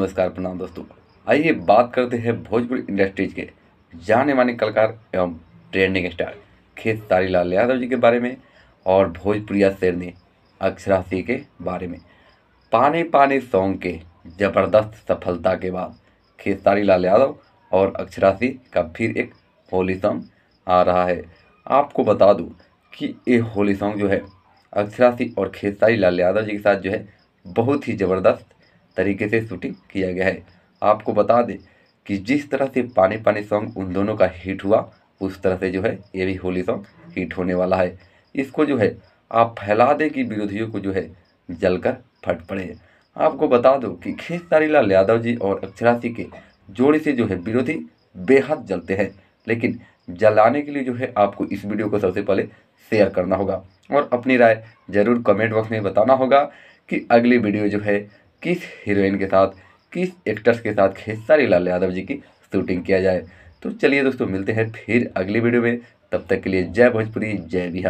नमस्कार प्रणाम दोस्तों आइए बात करते हैं भोजपुरी इंडस्ट्रीज के जाने माने कलाकार एवं ट्रेंडिंग स्टार खेसारी लाल यादव जी के बारे में और भोजपुरिया शेरनी अक्षरासी के बारे में पाने पाने सॉन्ग के ज़बरदस्त सफलता के बाद खेसारी लाल यादव और अक्षरासी का फिर एक होली सॉन्ग आ रहा है आपको बता दूँ कि ये होली सॉन्ग जो है अक्षरासी और खेसारी लाल यादव जी के साथ जो है बहुत ही ज़बरदस्त तरीके से शूटिंग किया गया है आपको बता दें कि जिस तरह से पानी पानी सॉन्ग उन दोनों का हिट हुआ उस तरह से जो है ये भी होली सॉन्ग हिट होने वाला है इसको जो है आप फैला दें कि विरोधियों को जो है जलकर फट पड़े आपको बता दो कि खेसारी लाल यादव जी और अक्षरा सिंह के जोड़े से जो है विरोधी बेहद जलते हैं लेकिन जलाने के लिए जो है आपको इस वीडियो को सबसे पहले शेयर करना होगा और अपनी राय ज़रूर कमेंट बॉक्स में बताना होगा कि अगली वीडियो जो है किस हीरोइन के साथ किस एक्टर्स के साथ खेसारी लाल यादव जी की शूटिंग किया जाए तो चलिए दोस्तों मिलते हैं फिर अगली वीडियो में तब तक के लिए जय भोजपुरी जय बिहार